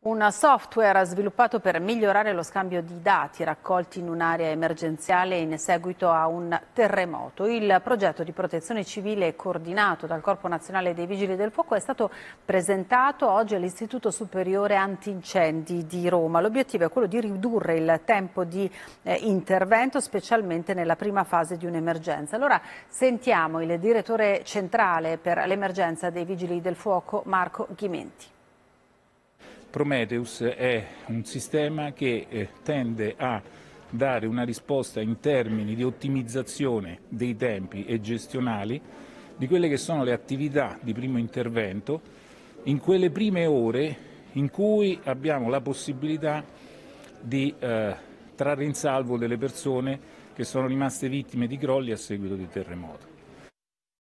Un software sviluppato per migliorare lo scambio di dati raccolti in un'area emergenziale in seguito a un terremoto. Il progetto di protezione civile coordinato dal Corpo Nazionale dei Vigili del Fuoco è stato presentato oggi all'Istituto Superiore Antincendi di Roma. L'obiettivo è quello di ridurre il tempo di eh, intervento, specialmente nella prima fase di un'emergenza. Allora sentiamo il direttore centrale per l'emergenza dei Vigili del Fuoco, Marco Ghimenti. Prometheus è un sistema che eh, tende a dare una risposta in termini di ottimizzazione dei tempi e gestionali di quelle che sono le attività di primo intervento in quelle prime ore in cui abbiamo la possibilità di eh, trarre in salvo delle persone che sono rimaste vittime di crolli a seguito di terremoto.